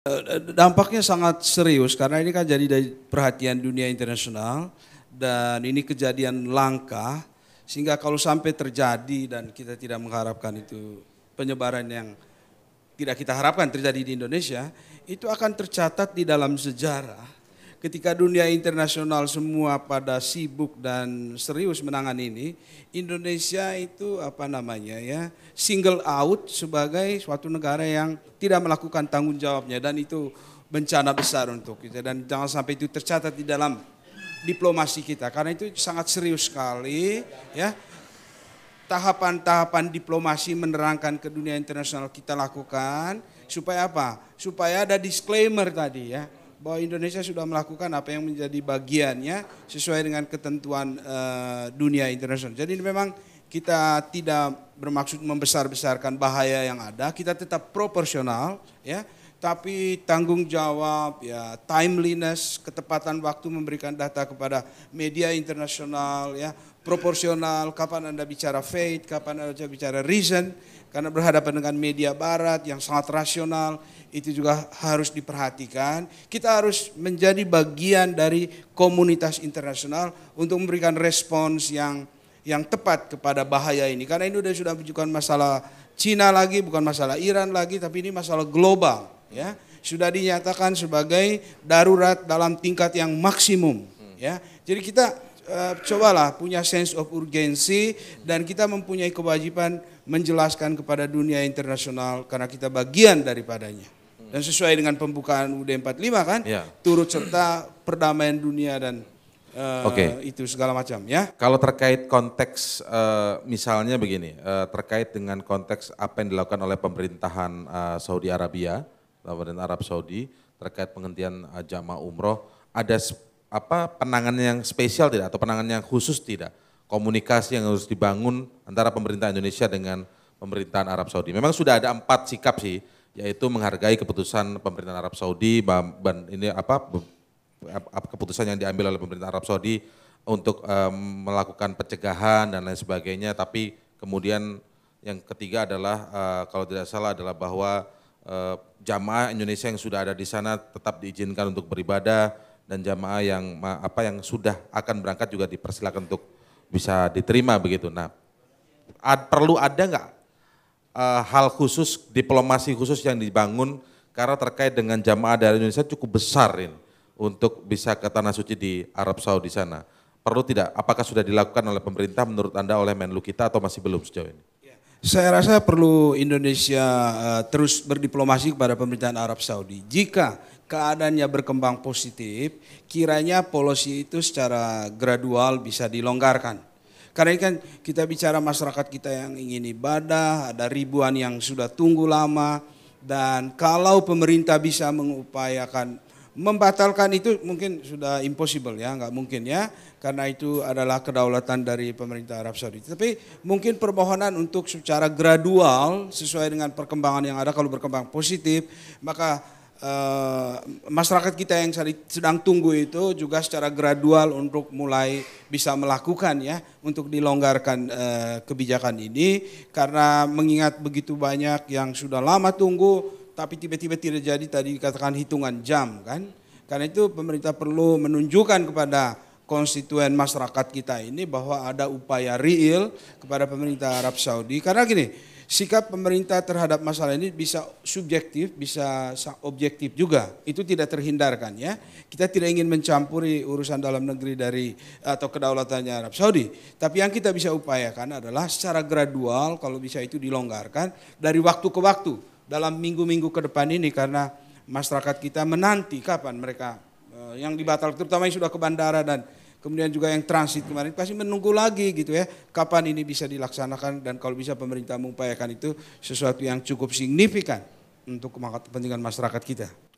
Eh, eh, dampaknya sangat serius karena ini kan jadi dari perhatian dunia internasional dan ini kejadian langka sehingga kalau sampai terjadi dan kita tidak mengharapkan itu penyebaran yang tidak kita harapkan terjadi di Indonesia itu akan tercatat di dalam sejarah ketika dunia internasional semua pada sibuk dan serius menangan ini, Indonesia itu apa namanya ya, single out sebagai suatu negara yang tidak melakukan tanggung jawabnya dan itu bencana besar untuk kita dan jangan sampai itu tercatat di dalam diplomasi kita karena itu sangat serius sekali ya. Tahapan-tahapan diplomasi menerangkan ke dunia internasional kita lakukan supaya apa? Supaya ada disclaimer tadi ya bahwa Indonesia sudah melakukan apa yang menjadi bagiannya sesuai dengan ketentuan uh, dunia internasional. Jadi memang kita tidak bermaksud membesar-besarkan bahaya yang ada, kita tetap proporsional ya, tapi tanggung jawab ya, timeliness, ketepatan waktu memberikan data kepada media internasional ya, proporsional, kapan Anda bicara faith, kapan Anda bicara reason, karena berhadapan dengan media barat yang sangat rasional, itu juga harus diperhatikan. Kita harus menjadi bagian dari komunitas internasional untuk memberikan respons yang yang tepat kepada bahaya ini. Karena ini sudah sudah bukan masalah Cina lagi, bukan masalah Iran lagi, tapi ini masalah global, ya. Sudah dinyatakan sebagai darurat dalam tingkat yang maksimum, ya. Jadi kita uh, cobalah punya sense of urgency dan kita mempunyai kewajiban menjelaskan kepada dunia internasional karena kita bagian daripadanya. Dan sesuai dengan pembukaan UD45 kan, ya. turut serta perdamaian dunia dan uh, eh, okay. itu segala macam ya. Kalau terkait konteks uh, misalnya begini, uh, terkait dengan konteks apa yang dilakukan oleh pemerintahan uh, Saudi Arabia, pemerintahan Arab Saudi terkait penghentian uh, jamaah umroh, ada apa penanganan yang spesial tidak atau penanganan yang khusus tidak? Komunikasi yang harus dibangun antara pemerintah Indonesia dengan pemerintahan Arab Saudi. Memang sudah ada empat sikap sih, yaitu menghargai keputusan pemerintahan Arab Saudi, ini apa keputusan yang diambil oleh pemerintah Arab Saudi untuk um, melakukan pencegahan dan lain sebagainya. Tapi kemudian yang ketiga adalah uh, kalau tidak salah adalah bahwa uh, jamaah Indonesia yang sudah ada di sana tetap diizinkan untuk beribadah dan jamaah yang apa yang sudah akan berangkat juga dipersilakan untuk bisa diterima begitu. Nah, ad, perlu ada nggak uh, hal khusus diplomasi khusus yang dibangun karena terkait dengan jamaah dari Indonesia cukup besar ini untuk bisa ke tanah suci di Arab Saudi sana. Perlu tidak? Apakah sudah dilakukan oleh pemerintah menurut Anda oleh Menlu kita atau masih belum sejauh ini? Ya, saya rasa perlu Indonesia uh, terus berdiplomasi kepada pemerintahan Arab Saudi. Jika keadaannya berkembang positif, kiranya polisi itu secara gradual bisa dilonggarkan. Karena ini kan kita bicara masyarakat kita yang ingin ibadah, ada ribuan yang sudah tunggu lama, dan kalau pemerintah bisa mengupayakan membatalkan itu mungkin sudah impossible ya, nggak mungkin ya, karena itu adalah kedaulatan dari pemerintah Arab Saudi. Tapi mungkin permohonan untuk secara gradual sesuai dengan perkembangan yang ada, kalau berkembang positif, maka Eh, masyarakat kita yang sedang tunggu itu juga secara gradual untuk mulai bisa melakukan ya untuk dilonggarkan uh, kebijakan ini karena mengingat begitu banyak yang sudah lama tunggu tapi tiba-tiba tidak jadi tadi dikatakan hitungan jam kan karena itu pemerintah perlu menunjukkan kepada konstituen masyarakat kita ini bahwa ada upaya real kepada pemerintah Arab Saudi karena gini sikap pemerintah terhadap masalah ini bisa subjektif, bisa objektif juga. Itu tidak terhindarkan ya. Kita tidak ingin mencampuri urusan dalam negeri dari atau kedaulatannya Arab Saudi. Tapi yang kita bisa upayakan adalah secara gradual kalau bisa itu dilonggarkan dari waktu ke waktu dalam minggu-minggu ke depan ini karena masyarakat kita menanti kapan mereka eh, yang dibatalkan terutama yang sudah ke bandara dan kemudian juga yang transit kemarin pasti menunggu lagi gitu ya kapan ini bisa dilaksanakan dan kalau bisa pemerintah mengupayakan itu sesuatu yang cukup signifikan untuk kepentingan masyarakat kita.